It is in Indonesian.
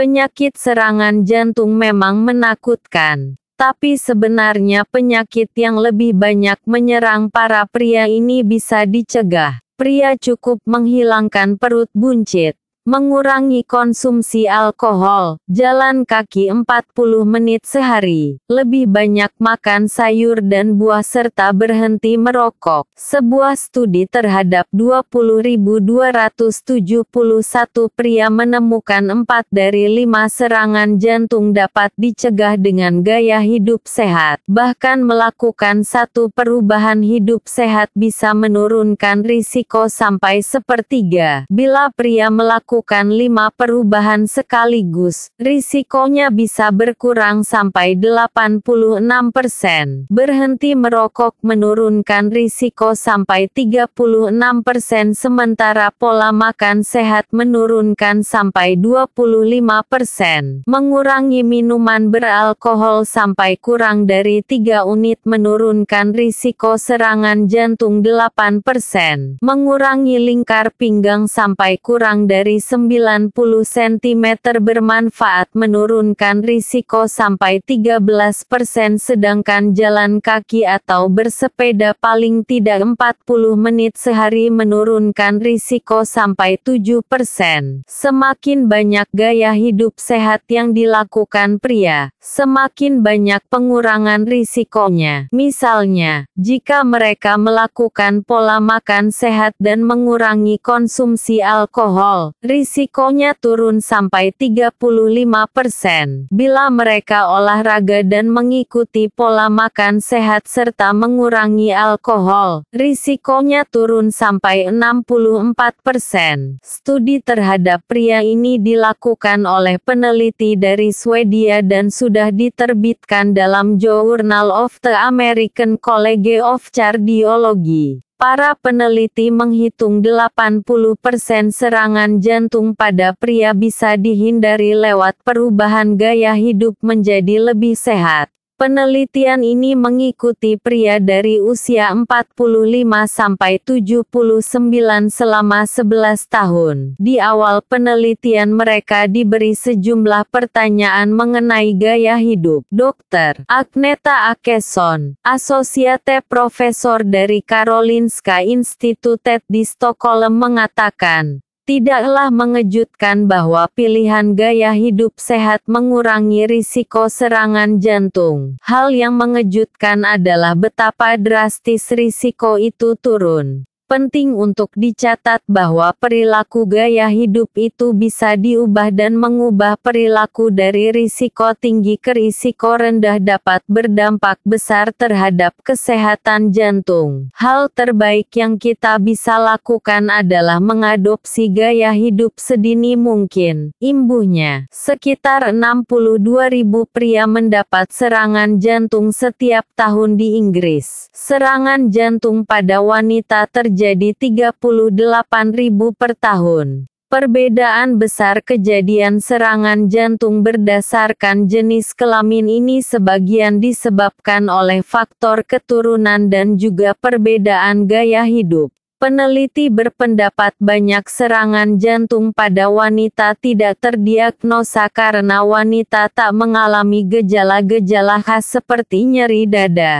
Penyakit serangan jantung memang menakutkan, tapi sebenarnya penyakit yang lebih banyak menyerang para pria ini bisa dicegah. Pria cukup menghilangkan perut buncit, mengurangi konsumsi alkohol, jalan kaki 40 menit sehari, lebih banyak makan sayur dan buah serta berhenti merokok. Sebuah studi terhadap 20.271 pria menemukan 4 dari 5 serangan jantung dapat dicegah dengan gaya hidup sehat. Bahkan melakukan satu perubahan hidup sehat bisa menurunkan risiko sampai sepertiga. Bila pria melakukan melakukan lima perubahan sekaligus, risikonya bisa berkurang sampai 86%. Berhenti merokok menurunkan risiko sampai 36%, sementara pola makan sehat menurunkan sampai 25%. Mengurangi minuman beralkohol sampai kurang dari tiga unit menurunkan risiko serangan jantung 8%. Mengurangi lingkar pinggang sampai kurang dari 90 cm bermanfaat menurunkan risiko sampai 13%, sedangkan jalan kaki atau bersepeda paling tidak 40 menit sehari menurunkan risiko sampai 7%. Semakin banyak gaya hidup sehat yang dilakukan pria, semakin banyak pengurangan risikonya. Misalnya, jika mereka melakukan pola makan sehat dan mengurangi konsumsi alkohol, risikonya turun sampai 35% bila mereka olahraga dan mengikuti pola makan sehat serta mengurangi alkohol. Risikonya turun sampai 64%. Studi terhadap pria ini dilakukan oleh peneliti dari Swedia dan sudah diterbitkan dalam Journal of the American College of Cardiology. Para peneliti menghitung 80% serangan jantung pada pria bisa dihindari lewat perubahan gaya hidup menjadi lebih sehat. Penelitian ini mengikuti pria dari usia 45 sampai 79 selama 11 tahun. Di awal penelitian mereka diberi sejumlah pertanyaan mengenai gaya hidup. Dokter Agneta Akeson, asosiate Profesor dari Karolinska Institutet di Stockholm mengatakan, Tidaklah mengejutkan bahwa pilihan gaya hidup sehat mengurangi risiko serangan jantung. Hal yang mengejutkan adalah betapa drastis risiko itu turun. Penting untuk dicatat bahwa perilaku gaya hidup itu bisa diubah dan mengubah perilaku dari risiko tinggi ke risiko rendah dapat berdampak besar terhadap kesehatan jantung. Hal terbaik yang kita bisa lakukan adalah mengadopsi gaya hidup sedini mungkin. Imbuhnya, sekitar 62.000 pria mendapat serangan jantung setiap tahun di Inggris. Serangan jantung pada wanita terjadi menjadi 38.000 per tahun. Perbedaan besar kejadian serangan jantung berdasarkan jenis kelamin ini sebagian disebabkan oleh faktor keturunan dan juga perbedaan gaya hidup. Peneliti berpendapat banyak serangan jantung pada wanita tidak terdiagnosa karena wanita tak mengalami gejala-gejala khas seperti nyeri dada.